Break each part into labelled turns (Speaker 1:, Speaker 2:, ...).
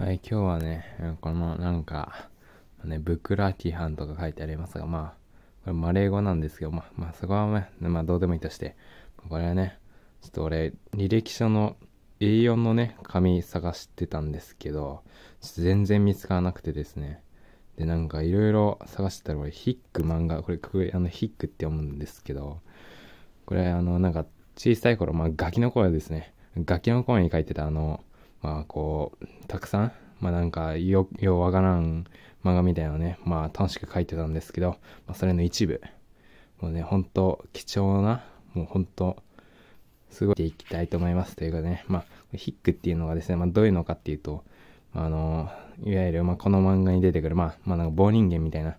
Speaker 1: はい、今日はね、このなんか、ね、ブクラティハンとか書いてありますが、まあ、これマレー語なんですけど、まあ、まあ、そこはね、まあ、どうでもいいとして、これはね、ちょっと俺、履歴書の A4 のね、紙探してたんですけど、ちょっと全然見つからなくてですね。で、なんかいろいろ探してたら、これ、ヒック漫画、これ、これあのヒックって読むんですけど、これ、あの、なんか、小さい頃、まあ、ガキの声ですね。ガキの声に書いてた、あの、まあこう、たくさん、まあなんかよ、ようわからん漫画みたいなのね、まあ楽しく書いてたんですけど、まあそれの一部、もうね、ほんと貴重な、もうほんと、すごいていきたいと思います。というかね、まあ、ヒックっていうのがですね、まあどういうのかっていうと、あの、いわゆる、まあこの漫画に出てくる、まあ、まあなんか棒人間みたいな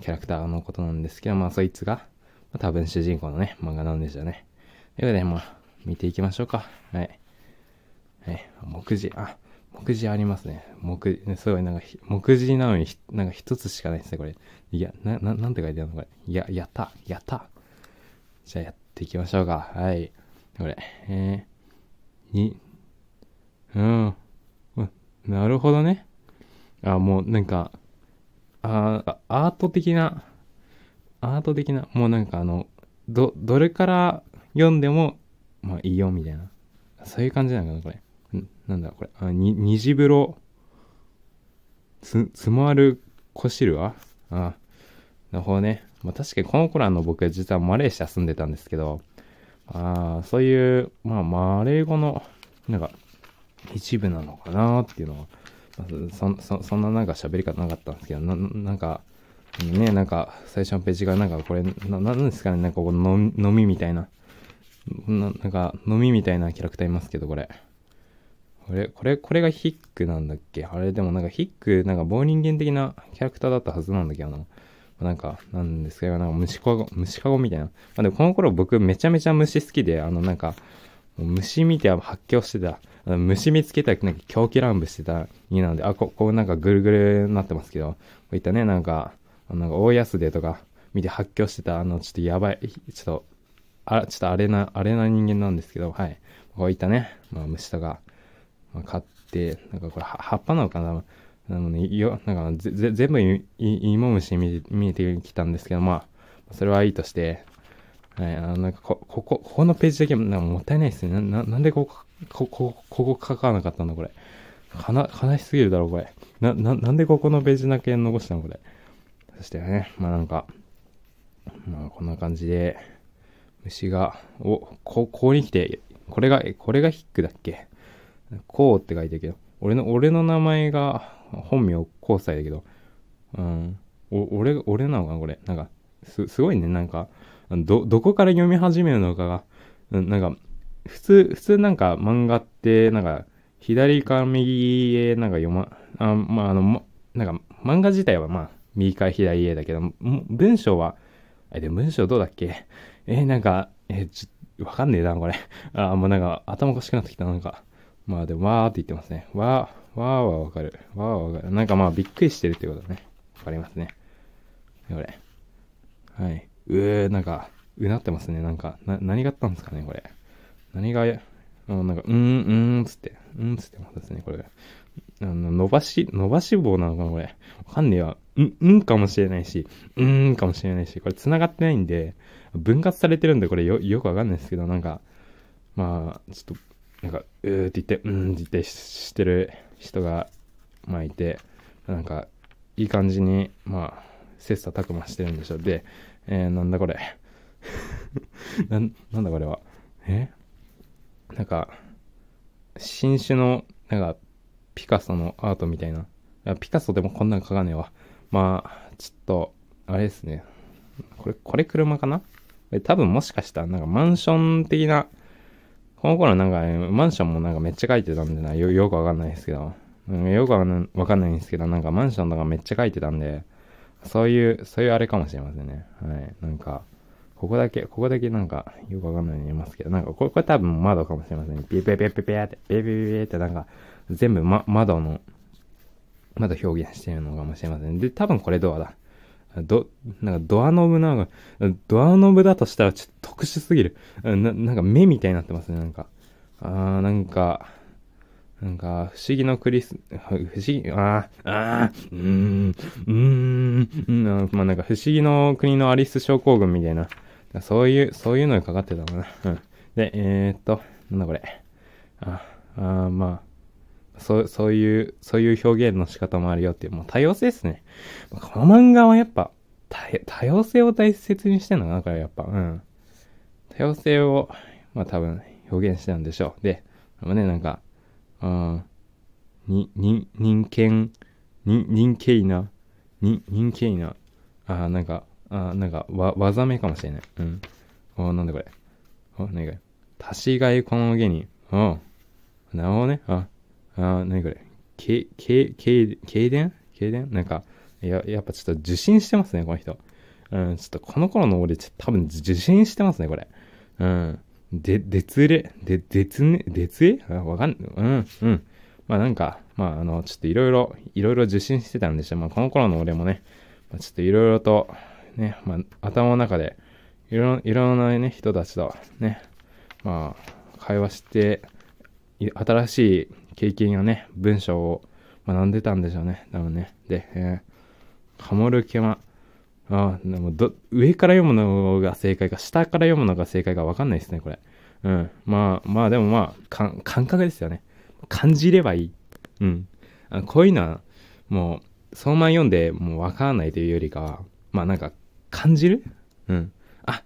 Speaker 1: キャラクターのことなんですけど、まあそいつが、まあ、多分主人公のね、漫画なんでしよね。ということで、まあ、見ていきましょうか。はい。え、目次、あ、目次ありますね。目、次、すごいなんか、目次なのに、なんか一つしかないですね、これ。いや、な、ななんて書いてあるのこれ。や、やった、やった。じゃあやっていきましょうか。はい。これ、えー、に、うん。なるほどね。あ、もうなんか、あ、アート的な、アート的な、もうなんかあの、ど、どれから読んでも、まあいいよ、みたいな。そういう感じなのかな、これ。なんだこれ、あ、に、虹風呂、つ、つまるこしるわあ、なるほどね。まあ確かにこの頃の僕は実はマレーシア住んでたんですけど、あそういう、まあマレー語の、なんか、一部なのかなっていうのは、まあ、そそんななんか喋り方なかったんですけど、ななんか、ね、なんか最初のページがなんかこれ、ななんですかね、なんかこの飲みみたいな、ななんか飲みみたいなキャラクターいますけど、これ。これ、これ、これがヒックなんだっけあれでもなんかヒック、なんか棒人間的なキャラクターだったはずなんだけどな。なんか、なんですかなんか虫かご、虫かごみたいな。まあでもこの頃僕めちゃめちゃ虫好きで、あのなんか、虫見て発狂してた。虫見つけたらなんか狂気乱舞してた家なんで、あ、こ、こうなんかぐるぐるなってますけど、こういったね、なんか、なんか大安でとか見て発狂してた、あの、ちょっとやばい、ちょっと、あ、ちょっとあれな、あれな人間なんですけど、はい。こういったね、まあ虫とか、買って、なんかこれ葉っぱなのかなあのね、よなんかぜぜ全部いい芋虫に見えてきたんですけど、まあ、それはいいとして、はい、あのなんかこ、ここ、ここのページだけなんかもったいないですね。な、なんでここ、ここ、ここ書かなかったのこれ。かな、悲しすぎるだろ、これ。な、な、なんでここのページだけ残したのこれ。そしてね、まあなんか、まあこんな感じで、虫が、お、こ、ここに来て、これが、これがヒックだっけこうって書いてるけど、俺の、俺の名前が、本名、こうさいだけど、うん、お、俺、俺なのかな、これ。なんか、す、すごいね、なんか、ど、どこから読み始めるのかが、うん、なんか、普通、普通なんか漫画って、なんか、左から右へなんか読ま、あまあ、あの、ま、なんか漫画自体はまあ、右から左へだけど、文章は、え、で、文章どうだっけえー、なんか、えー、ちわかんねえな、これ。あ、もうなんか頭おかしくなってきた、なんか。まあでも、わーって言ってますね。わー、わーはわかる。わーはわかる。なんかまあ、びっくりしてるってことね。わかりますね。これ。はい。うー、なんか、うなってますね。なんか、な、何があったんですかね、これ。何が、もうなんか、うーん、うーん、つって、うーん、つってますね、これ。あの、伸ばし、伸ばし棒なのかな、これ。わかんねえわ。うん、うんかもしれないし、うーんかもしれないし、これ繋がってないんで、分割されてるんで、これよ、よくわかんないですけど、なんか、まあ、ちょっと、なんか、うーって言って、うんって言ってしてる人が、まあいて、なんか、いい感じに、まあ、切磋琢磨してるんでしょ。で、えー、なんだこれ。な、なんだこれは。えなんか、新種の、なんか、ピカソのアートみたいな。ピカソでもこんなん書かねえわ。まあ、ちょっと、あれですね。これ、これ車かな多分もしかしたら、なんかマンション的なこの頃なんか、マンションもなんかめっちゃ書いてたんでな、よくわかんないですけど。うん、よくわかんないんですけど、なんかマンションとかめっちゃ書いてたんで、そういう、そういうあれかもしれませんね。はい。なんか、ここだけ、ここだけなんか、よくわかんないように言いますけど、なんか、これ、これ多分窓かもしれません。ピペペペーって、ペペペーってなんか、全部ま、窓の、窓表現してるのかもしれません。で、多分これドアだ。ど、なんかドアノブなのか、ドアノブだとしたらちょっと特殊すぎる。な、なんか目みたいになってますね、なんか。あー、なんか、なんか、不思議のクリス、不思議、ああ、あー、うーん、うーん、まあなんか、不思議の国のアリス症候群みたいな。そういう、そういうのにかかってたのかな。うん。で、えー、っと、なんだこれ。あ、あまあ、そう、そういう、そういう表現の仕方もあるよっていう、もう多様性ですね。この漫画はやっぱ、多様性を大切にしてるのかな、これやっぱ、うん。多様性を、まあ多分、表現してたんでしょう。で、でもね、なんか、うん、に、に、人間、に、人形な、に、人形な、あなんか、あなんか、わ、技名かもしれない。うん。おなんだこれ。お、なんか、足しがいこの下に、おなおほどね。あ、あ何これけ、け、け、け電け電なんか、や、やっぱちょっと受信してますね、この人。うん、ちょっとこの頃の俺、多分受信してますね、これ。うん。で、でつれ、で、でつね、でつえわかん、うん、うん。まあなんか、まああの、ちょっといろいろ、いろいろ受信してたんでしょ。まあこの頃の俺もね、まあ、ちょっといろいろと、ね、まあ頭の中で、いろ、いろなね、人たちとね、まあ、会話して、新しい経験やね、文章を学んでたんでしょうね。多分ね。で、えー、ハモルケマ。あでもど、上から読むのが正解か、下から読むのが正解か分かんないですね、これ。うん。まあ、まあでもまあ、感覚ですよね。感じればいい。うん。あこういうのは、もう、そのまま読んで、もう分からないというよりかは、まあなんか、感じるうん。あ、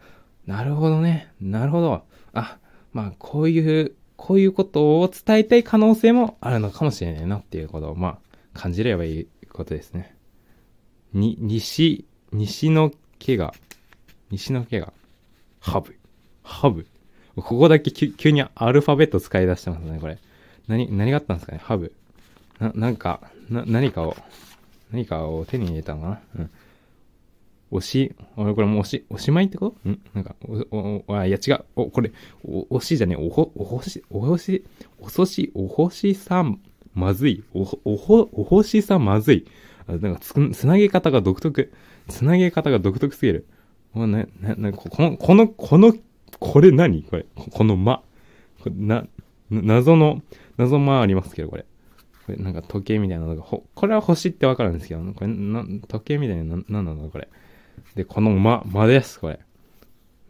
Speaker 1: なるほどね。なるほど。あ、まあこういうこういうことを伝えたい可能性もあるのかもしれないなっていうことを、まあ、感じればいいことですね。に、西、西の毛が、西の毛が、ハブ。ハブ。ここだけ急にアルファベット使い出してますね、これ。何、何があったんですかね、ハブ。な、なんか、な、何かを、何かを手に入れたのかなうん。おし、これもおし、おしまいってことんなんか、お、お、あ、いや違う。お、これ、お、おしじゃねえ。おほ、おほし、おほし、おそし、おほしさん、まずい。お、おほ、おほしさんまずい。あ、なんかつ、つなげ方が独特。つなげ方が独特すぎる。もうね、な、な、この、この、この、これ何これ、この間。な、な、謎の、謎間ありますけど、これ。これなんか時計みたいなのが、ほ、これは星ってわかるんですけど、これな、時計みたいな、なんなんだこれ。で、このま、まです、これ。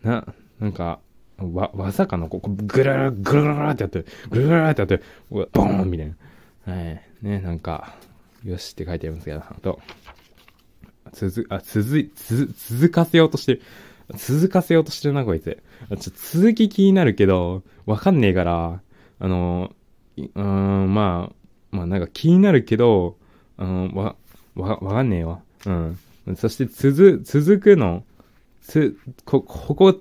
Speaker 1: な、なんか、わ、わさかなここ、ぐらら、ぐららってやって、ぐららってやって、ボーンみたいな。はい。ね、なんか、よしって書いてありますけど、あと、続、あ、続い、続、続かせようとしてる。続かせようとしてるな、こいつ。あちょ続き気になるけど、わかんねえから、あの、うーん、まあ、まあなんか気になるけど、あの、わ、わ、わかんねえわ。うん。そして続、続くの、つ、こ、ここ、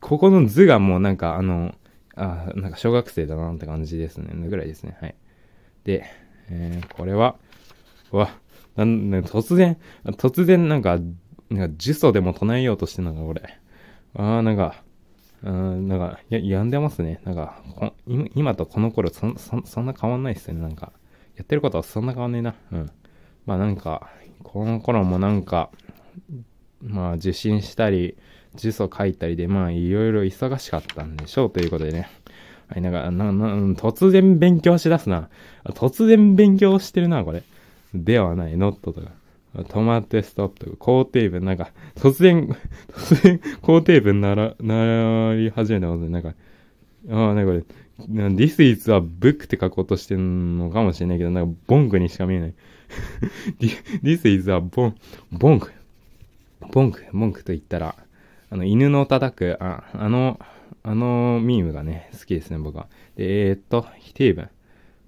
Speaker 1: ここの図がもうなんかあの、あなんか小学生だなって感じですね。ぐらいですね。はい。で、えー、これは、わ、なん突然、突然なんか、なんか、呪詛でも唱えようとしてなんか、これ。ああ、なんか、うん、なんか、や、病んでますね。なんか、今今とこの頃そ、そ、そんな変わんないっすね。なんか、やってることはそんな変わんねえな。うん。まあなんか、この頃もなんか、まあ受診したり、呪詛書いたりで、まあいろいろ忙しかったんでしょうということでね。はい、なんか、な、な、突然勉強しだすな。突然勉強してるな、これ。ではない、ノットとか。止まってストップとか、肯定文、なんか、突然、突然、肯定文なら、なり始めたことね。なんか、ああ、なんかこれ、This is a book って書こうとしてんのかもしれないけど、なんか、ボングにしか見えない。This is a bong, b o n k b o n k b o n k と言ったら、あの、犬の叩く、あ、あの、あのミームがね、好きですね、僕は。で、えー、っと、否定文。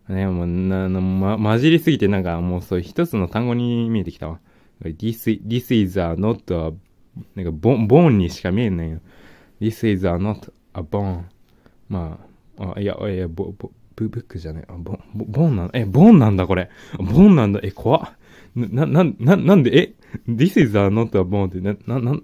Speaker 1: ね、もう、な、な、ま、混じりすぎてなんかもうそう、一つの単語に見えてきたわ。this, this is a not a, なんか、ボン、ボンにしか見えないよ。this is a not a bone. まあ、あいや、いや、ボ、ボ、ブブックじゃない。あ、ボン、ボンなん、え、ボンなんだ、これ。ボンなんだ、え、怖っ。な、な、な、なんで、え、this is a not a bone って、な、な、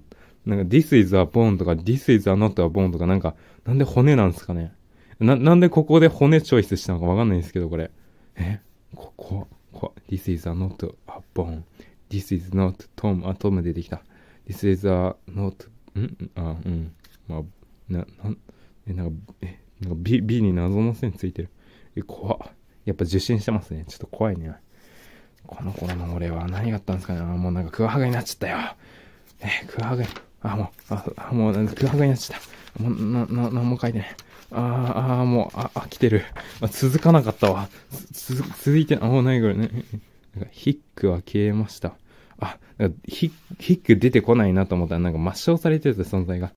Speaker 1: な、んか this is a bone とか this is a not a bone とかなんか、なんで骨なんすかね。な、なんでここで骨チョイスしたのかわかんないんですけど、これ。え、こ、こ、こ、this is a not a bone.this is not Tom. あ、トム出てきた。this is a not, んあ、うん。まあ、な、なん、え、なんか、え、なんか B、B に謎の線ついてる。怖っ。やっぱ受信してますね。ちょっと怖いね。この頃の俺は何があったんですかね。もうなんかクワハガになっちゃったよ。え、クワハガあ、もう、あ、もうなんかクワハガになっちゃった。もう、な、な、なんも書いてない。ああ、もう、あ、飽きてる。あ続かなかったわ。つ、続いて、あ、もうないこれね。なんかヒックは消えました。あ、なんかヒック出てこないなと思ったら、なんか抹消されてた存在が。